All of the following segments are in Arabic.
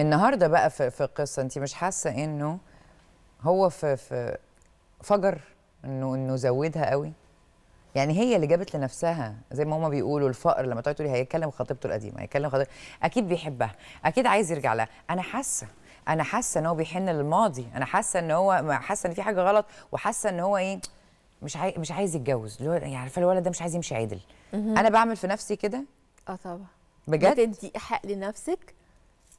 النهارده بقى في في القصه انت مش حاسه انه هو في في فجر انه انه زودها قوي يعني هي اللي جابت لنفسها زي ما هما بيقولوا الفقر لما تقعد تقولي هيكلم خطيبته القديمه هيكلم خطيبته اكيد بيحبها اكيد عايز يرجع لها انا حاسه انا حاسه ان هو بيحن للماضي انا حاسه ان هو حاسه ان في حاجه غلط وحاسه ان هو ايه مش عاي... مش عايز يتجوز اللي هو يعني عارفه الولد ده مش عايز يمشي عدل انا بعمل في نفسي كده اه طبعا بجد بتدي حق لنفسك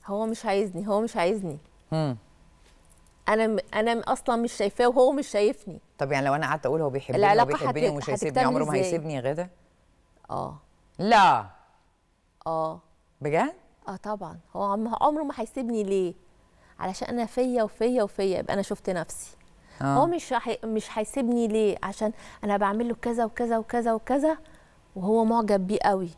هو مش عايزني هو مش عايزني امم انا انا اصلا مش شايفاه وهو مش شايفني طب يعني لو انا قعدت اقول هو بيحبني هو بيحبني ومش هيسيبني عمره ما هيسيبني يا غدا اه لا اه بجد اه طبعا هو عمره ما هيسيبني ليه علشان انا فيا وفيا وفيا يبقى انا شفت نفسي آه. هو مش حي... مش هيسيبني ليه عشان انا بعمل له كذا وكذا وكذا وكذا وهو معجب بيه قوي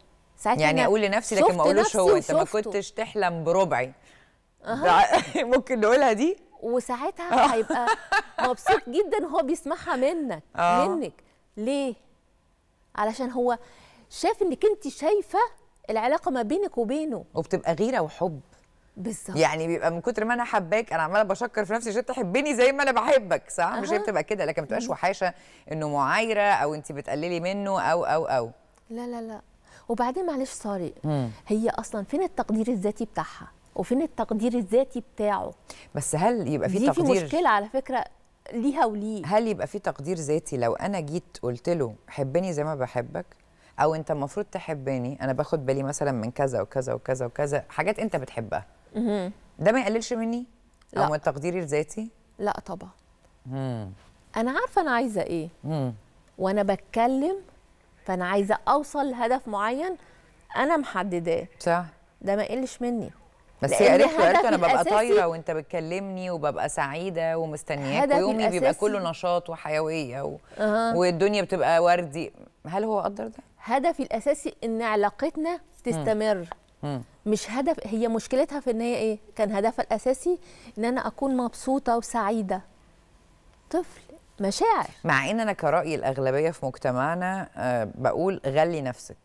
ساعتها يعني, يعني اقول لنفسي لكن ما اقولوش هو انت ما كنتش تحلم بربعي أه. ممكن نقولها دي وساعتها هيبقى مبسوط جدا وهو بيسمعها منك أه. منك ليه علشان هو شاف انك انت شايفه العلاقه ما بينك وبينه وبتبقى غيره وحب بالظبط يعني بيبقى من كتر ما انا حباك انا عماله بشكر في نفسي عشان تحبني زي ما انا بحبك صح أه. مش هي بتبقى كده لكن ما بتبقاش وحاشه انه معايره او انت بتقللي منه او او او لا لا لا وبعدين معلش سوري هي اصلا فين التقدير الذاتي بتاعها وفين التقدير الذاتي بتاعه بس هل يبقى في تقدير دي في مشكله على فكره ليها وليه هل يبقى في تقدير ذاتي لو انا جيت قلت له حبني زي ما بحبك او انت المفروض تحبني انا باخد بالي مثلا من كذا وكذا وكذا وكذا حاجات انت بتحبها ده ما يقللش مني لا. او من تقديري الذاتي لا طبعا مم. انا عارفه انا عايزه ايه مم. وانا بتكلم فانا عايزه اوصل لهدف معين انا محدداه صح ده ما يقلش مني بس هي قالت له قالت انا ببقى طايره وانت بتكلمني وببقى سعيده ومستنياك ويومي بيبقى كله نشاط وحيويه و... أه. والدنيا بتبقى وردي هل هو قدر ده؟ هدفي الاساسي ان علاقتنا تستمر م. م. مش هدف هي مشكلتها في ان هي ايه؟ كان هدفها الاساسي ان انا اكون مبسوطه وسعيده طفل مشاعر مع ان انا كرايي الاغلبيه في مجتمعنا آه، بقول غلي نفسك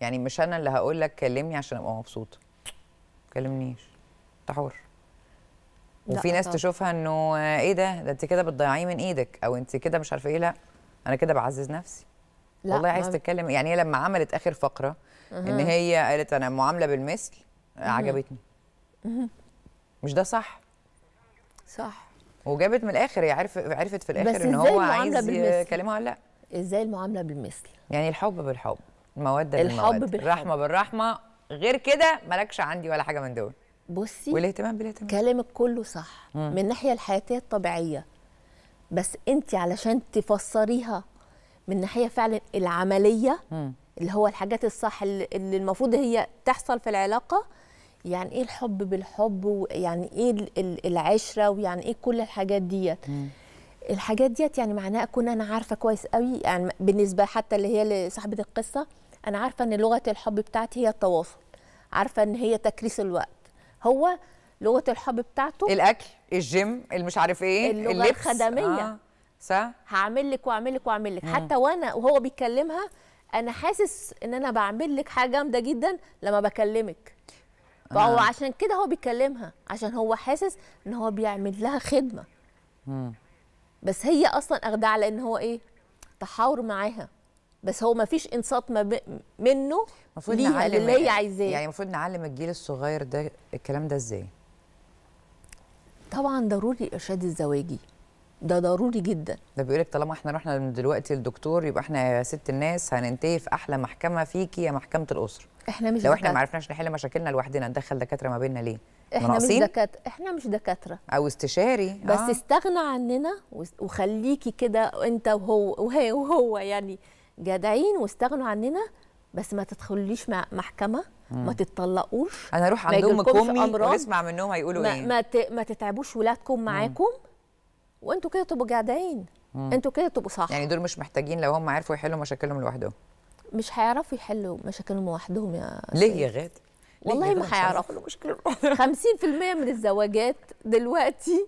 يعني مش انا اللي هقول لك كلمني عشان ابقى مبسوطه كلمنيش انت حر وفي ناس طب. تشوفها انه آه، ايه ده ده انت كده بتضيعيه من ايدك او انت كده مش عارفه ايه لا انا كده بعزز نفسي لا والله عايز تتكلم يعني هي لما عملت اخر فقره أه. ان هي قالت انا معامله بالمثل أه. عجبتني أه. مش ده صح صح وجابت من الاخر هي عرف عرفت في الاخر ان هو عايز يكلمها ولا لا ازاي المعامله بالمثل يعني الحب بالحب الموده الحب بالحب. الرحمه بالرحمه غير كده مالكش عندي ولا حاجه من دول بصي والاهتمام بالاهتمام كلامك كله صح مم. من الناحيه الحياتيه الطبيعيه بس انت علشان تفسريها من ناحيه فعلا العمليه مم. اللي هو الحاجات الصح اللي المفروض هي تحصل في العلاقه يعني ايه الحب بالحب ويعني ايه العشره ويعني ايه كل الحاجات ديت الحاجات ديت يعني معناها اكون انا عارفه كويس قوي يعني بالنسبه حتى اللي هي صاحبه القصه انا عارفه ان لغه الحب بتاعتي هي التواصل عارفه ان هي تكريس الوقت هو لغه الحب بتاعته الاكل الجيم المش عارف ايه اللغه اللبس. الخدميه آه. صح هعمل لك واعمل لك واعمل لك حتى وانا وهو بيكلمها انا حاسس ان انا بعمل لك حاجه جامده جدا لما بكلمك فهو عشان كده هو بيكلمها عشان هو حاسس ان هو بيعمل لها خدمه مم. بس هي اصلا اخدها على ان هو ايه تحاور معاها بس هو ما فيش انصات ما ب... منه ليها اللي هي يعني عايزاه يعني المفروض نعلم الجيل الصغير ده الكلام ده ازاي طبعا ضروري الارشاد الزواجي ده ضروري جدا ده بيقول لك طالما احنا رحنا دلوقتي للدكتور يبقى احنا يا ست الناس هننتهي في احلى محكمه فيكي يا محكمه الاسره احنا مش لو احنا ما عرفناش نحل مشاكلنا لوحدنا ندخل دكاتره ما بيننا ليه؟ احنا مش دكاتره احنا مش دكاتره او استشاري بس آه. استغنى عننا وخليكي كده انت وهو وهي وهو يعني جدعين واستغنوا عننا بس ما تدخليش مع محكمه ما تتطلقوش انا اروح عند ام كومي واسمع منهم هيقولوا ما ايه ما, ما تتعبوش ولادكم معاكم وانتوا كده تبقوا جدعين انتوا كده تبقوا صح يعني دول مش محتاجين لو هم عرفوا يحلوا مشاكلهم لوحدهم مش هيعرفوا يحلوا مشاكلهم لوحدهم يا ليه يا غاد؟ والله ما هيعرفوا 50% من الزواجات دلوقتي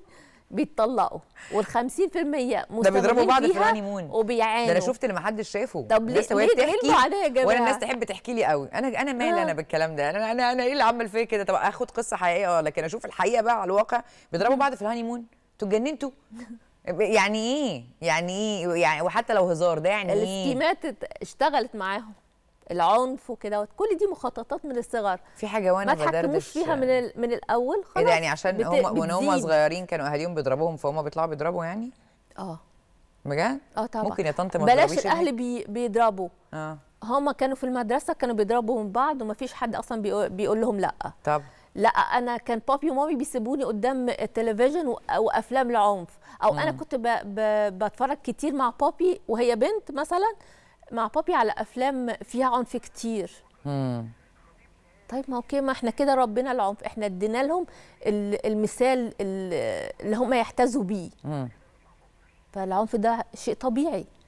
بيتطلقوا وال50% ده بيضربوا بعض في الهانيمون وبيعانوا ده انا شفت اللي ما حدش شافه طب ليه وهي عليا يا جماعه وانا الناس تحب تحكي لي قوي انا انا مال آه. انا بالكلام ده انا انا, أنا ايه اللي عمل فيا كده طب اخد قصه حقيقيه اه لكن اشوف الحقيقه بقى على الواقع بيضربوا بعض في الهانيمون انتوا اتجننتوا يعني ايه يعني ايه يعني وحتى لو هزار ده يعني الاستيمات ايه اشتغلت معاهم العنف وكده كل دي مخططات من الصغر في حاجه وانا بدردش ما تحكموش فيها يعني. من من الاول إيه خلاص يعني عشان بت... هم وان هم صغيرين كانوا اهاليهم بيضربوهم فهم بيطلعوا بيضربوا يعني اه بجد اه طبعا ممكن يا طنط ما بلاش يعني؟ الاهل بي... بيضربوا اه هما كانوا في المدرسه كانوا بيضربوا من بعض ومفيش حد اصلا بيقول لهم لا طب لا انا كان بابي ومامي بيسيبوني قدام التلفزيون وافلام العنف او انا كنت ب... ب... بتفرج كتير مع بابي وهي بنت مثلا مع بابي على افلام فيها عنف كتير طيب ما اوكي ما احنا كده ربنا العنف احنا ادينا لهم المثال اللي هم يحتذوا بيه فالعنف ده شيء طبيعي